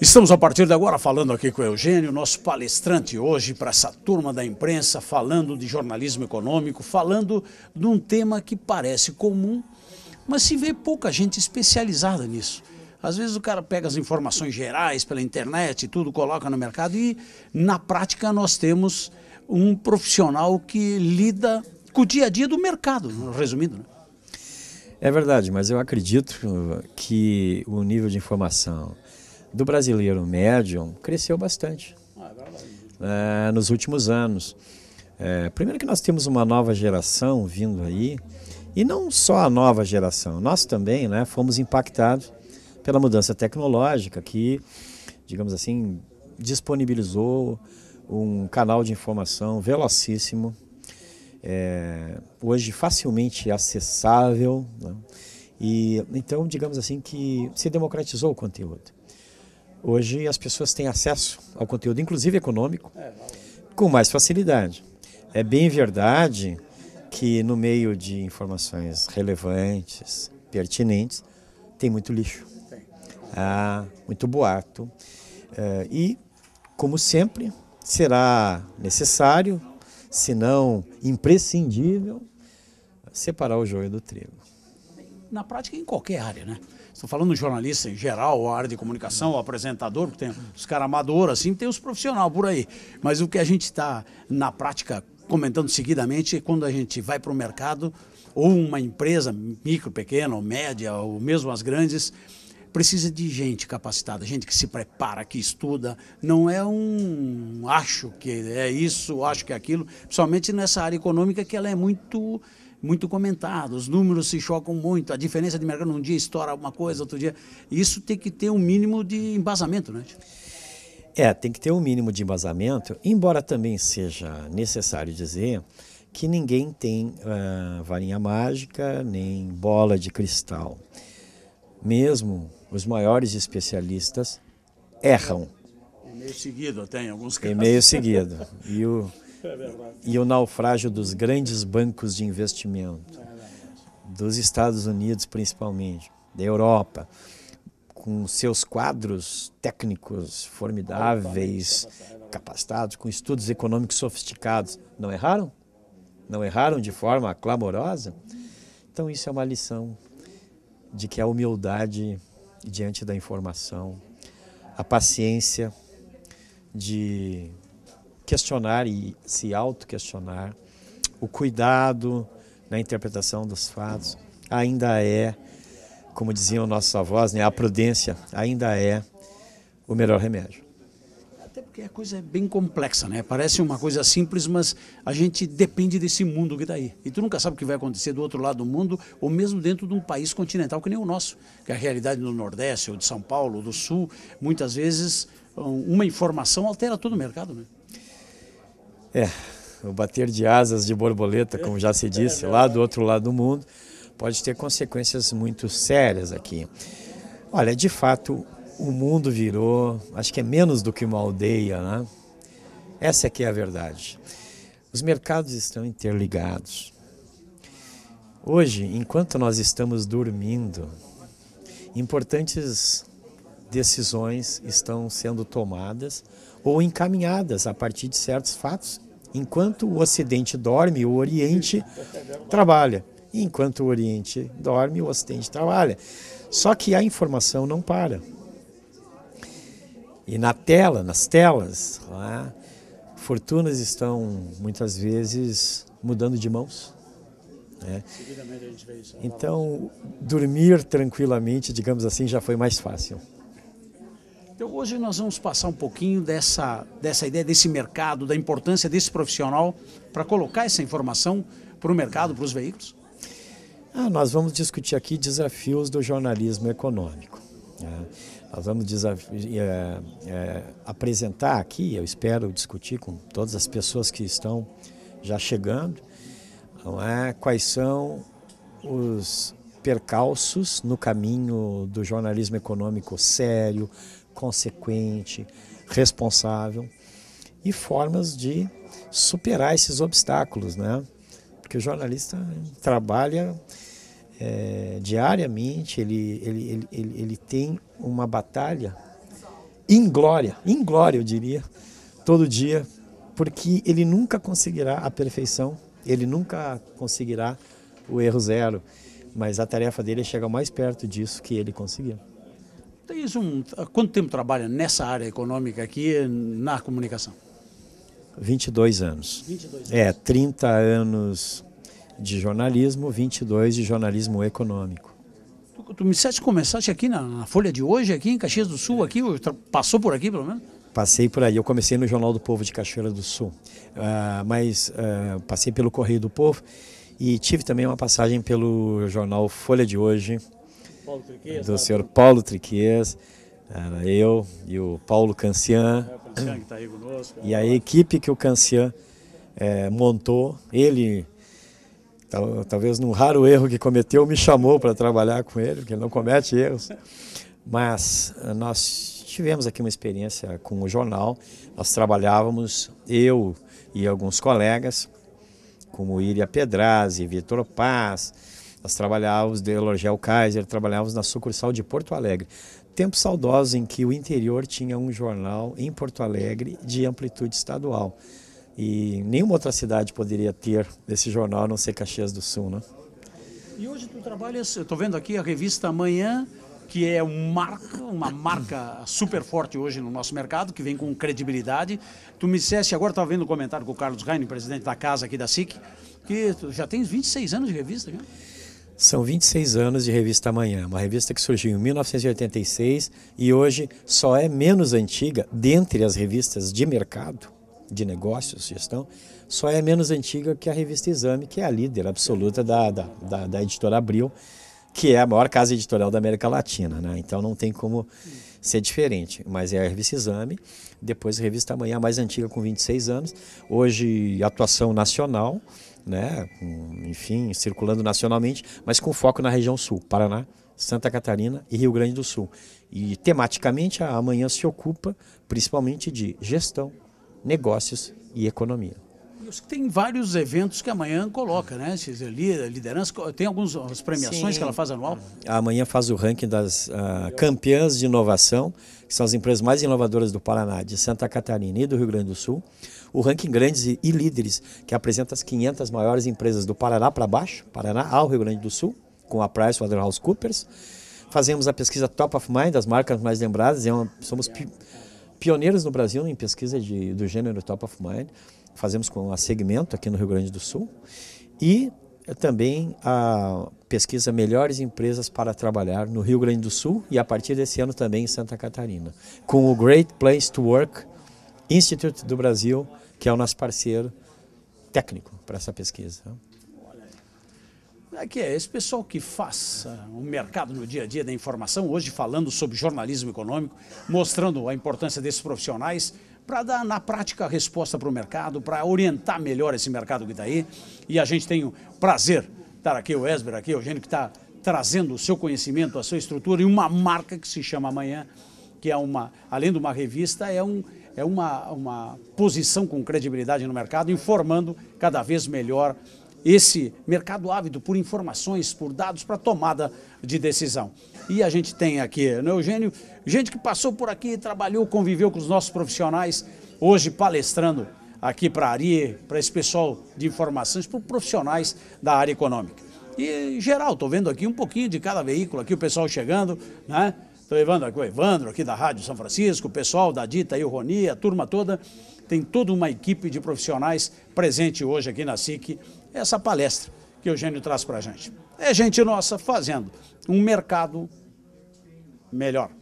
Estamos a partir de agora falando aqui com o Eugênio, nosso palestrante hoje para essa turma da imprensa, falando de jornalismo econômico, falando de um tema que parece comum, mas se vê pouca gente especializada nisso. Às vezes o cara pega as informações gerais pela internet e tudo, coloca no mercado e na prática nós temos um profissional que lida com o dia a dia do mercado, resumindo. Né? É verdade, mas eu acredito que o nível de informação do brasileiro médium cresceu bastante ah, é, é, nos últimos anos. É, primeiro que nós temos uma nova geração vindo aí, e não só a nova geração, nós também né, fomos impactados pela mudança tecnológica que, digamos assim, disponibilizou um canal de informação velocíssimo, é, hoje facilmente acessável, né? e então digamos assim que se democratizou o conteúdo. Hoje as pessoas têm acesso ao conteúdo, inclusive econômico, com mais facilidade. É bem verdade que no meio de informações relevantes, pertinentes, tem muito lixo, ah, muito boato. Eh, e, como sempre, será necessário, se não imprescindível, separar o joio do trigo na prática em qualquer área, né? Estou falando jornalista em geral, a área de comunicação, o apresentador, porque tem os caras amadores, assim, tem os profissionais por aí. Mas o que a gente está na prática comentando seguidamente é quando a gente vai para o mercado ou uma empresa micro, pequena, ou média, ou mesmo as grandes, precisa de gente capacitada, gente que se prepara, que estuda. Não é um acho que é isso, acho que é aquilo, principalmente nessa área econômica que ela é muito muito comentado, os números se chocam muito, a diferença de mercado um dia estoura uma coisa, outro dia. Isso tem que ter um mínimo de embasamento, né? É, tem que ter um mínimo de embasamento, embora também seja necessário dizer que ninguém tem uh, varinha mágica nem bola de cristal. Mesmo os maiores especialistas erram. E meio seguido até em alguns casos. E meio seguido. E o é e o naufrágio dos grandes bancos de investimento, é dos Estados Unidos principalmente, da Europa, com seus quadros técnicos formidáveis, é capacitados, com estudos econômicos sofisticados, não erraram? Não erraram de forma clamorosa? Então, isso é uma lição de que a humildade diante da informação, a paciência de questionar e se auto-questionar. O cuidado na interpretação dos fatos ainda é, como diziam nossos avós, né, a prudência ainda é o melhor remédio. Até porque a coisa é bem complexa, né? Parece uma coisa simples, mas a gente depende desse mundo que está aí. E tu nunca sabe o que vai acontecer do outro lado do mundo, ou mesmo dentro de um país continental que nem o nosso, que é a realidade do Nordeste, ou de São Paulo, ou do Sul, muitas vezes uma informação altera todo o mercado, né? É, o bater de asas de borboleta, como já se disse, lá do outro lado do mundo, pode ter consequências muito sérias aqui. Olha, de fato, o mundo virou, acho que é menos do que uma aldeia, né? Essa aqui é, é a verdade. Os mercados estão interligados. Hoje, enquanto nós estamos dormindo, importantes decisões estão sendo tomadas ou encaminhadas a partir de certos fatos Enquanto o Ocidente dorme, o Oriente trabalha. Enquanto o Oriente dorme, o Ocidente trabalha. Só que a informação não para. E na tela, nas telas, lá, fortunas estão muitas vezes mudando de mãos. Né? Então, dormir tranquilamente, digamos assim, já foi mais fácil. Então, hoje nós vamos passar um pouquinho dessa, dessa ideia, desse mercado, da importância desse profissional para colocar essa informação para o mercado, para os veículos? Ah, nós vamos discutir aqui desafios do jornalismo econômico. Né? Nós vamos é, é, apresentar aqui, eu espero discutir com todas as pessoas que estão já chegando, é? quais são os percalços no caminho do jornalismo econômico sério, consequente, responsável e formas de superar esses obstáculos, né? Porque o jornalista trabalha é, diariamente, ele, ele, ele, ele, ele tem uma batalha inglória, inglória eu diria, todo dia, porque ele nunca conseguirá a perfeição, ele nunca conseguirá o erro zero, mas a tarefa dele é chegar mais perto disso que ele conseguiu. Tens um, quanto tempo trabalha nessa área econômica aqui na comunicação? 22 anos. 22 anos. É, 30 anos de jornalismo, 22 de jornalismo econômico. Tu, tu me disseste que começaste aqui na, na, Folha de hoje, aqui em Caxias do Sul, é. aqui, passou por aqui pelo menos? Passei por aí, eu comecei no Jornal do Povo de Cachoeira do Sul, uh, mas uh, passei pelo Correio do Povo e tive também uma passagem pelo jornal Folha de Hoje, do senhor Paulo Triquias, era eu e o Paulo Cancian, é, tá aí conosco, e a é. equipe que o Cancian é, montou, ele tal, talvez num raro erro que cometeu, me chamou para trabalhar com ele, porque ele não comete erros, mas eh, nós tivemos aqui uma experiência com o jornal, nós trabalhávamos, eu e alguns colegas, como Iria Pedrazzi, Vitor Paz, nós trabalhávamos de Elogel Kaiser, trabalhávamos na sucursal de Porto Alegre. Tempos saudosos em que o interior tinha um jornal em Porto Alegre de amplitude estadual. E nenhuma outra cidade poderia ter esse jornal, a não ser Caxias do Sul, né? E hoje tu trabalhas, eu estou vendo aqui a revista Amanhã, que é um marca, uma marca super forte hoje no nosso mercado, que vem com credibilidade. Tu me disseste, agora estava vendo um comentário com o Carlos Reine, presidente da casa aqui da SIC, que tu já tens 26 anos de revista, né? São 26 anos de Revista Amanhã, uma revista que surgiu em 1986 e hoje só é menos antiga dentre as revistas de mercado, de negócios, gestão, só é menos antiga que a revista Exame, que é a líder absoluta da, da, da, da editora Abril, que é a maior casa editorial da América Latina, né? Então não tem como ser diferente. Mas é a revista Exame, depois a revista Amanhã, mais antiga, com 26 anos. Hoje, atuação nacional, né, enfim, circulando nacionalmente, mas com foco na região sul, Paraná, Santa Catarina e Rio Grande do Sul. E tematicamente a Amanhã se ocupa principalmente de gestão, negócios e economia. Tem vários eventos que amanhã coloca, né? Liderança, tem algumas premiações Sim. que ela faz anual? Amanhã faz o ranking das uh, campeãs de inovação, que são as empresas mais inovadoras do Paraná, de Santa Catarina e do Rio Grande do Sul o ranking Grandes e, Líderes, que apresenta as 500 maiores empresas do Paraná para baixo, Paraná ao Rio Grande do Sul, com a PricewaterhouseCoopers. Fazemos a pesquisa Top of Mind, das marcas mais lembradas, é uma, somos pi, pioneiros no Brasil em pesquisa de, do gênero Top of Mind. Fazemos com a Segmento aqui no Rio Grande do Sul. E eh, também a pesquisa Melhores Empresas para Trabalhar no Rio Grande do Sul e a partir desse ano também em Santa Catarina, com o Great Place to Work Institute do Brasil, que é o nosso parceiro técnico para essa pesquisa. Aqui é esse pessoal que faz o mercado no dia a dia da informação, hoje falando sobre jornalismo econômico, mostrando a importância desses profissionais para dar na prática a resposta para o mercado, para orientar melhor esse mercado que está aí. E a gente tem o prazer estar aqui, o Esber aqui, o Eugênio, que está trazendo o seu conhecimento, a sua estrutura e uma marca que se chama Amanhã que é uma, além de uma revista, é, um, é uma, uma posição com credibilidade no mercado, informando cada vez melhor esse mercado ávido por informações, por dados para tomada de decisão. E a gente tem aqui né, Eugênio, gente que passou por aqui, trabalhou, conviveu com os nossos profissionais, hoje palestrando aqui para a ARI, para esse pessoal de informações, para profissionais da área econômica. E geral, estou vendo aqui um pouquinho de cada veículo, aqui o pessoal chegando, né? Estou Evandro, Evandro aqui da Rádio São Francisco, o pessoal da Dita e o Roni, a turma toda, tem toda uma equipe de profissionais presente hoje aqui na SIC, essa palestra que o Eugênio traz para a gente. É gente nossa fazendo um mercado melhor.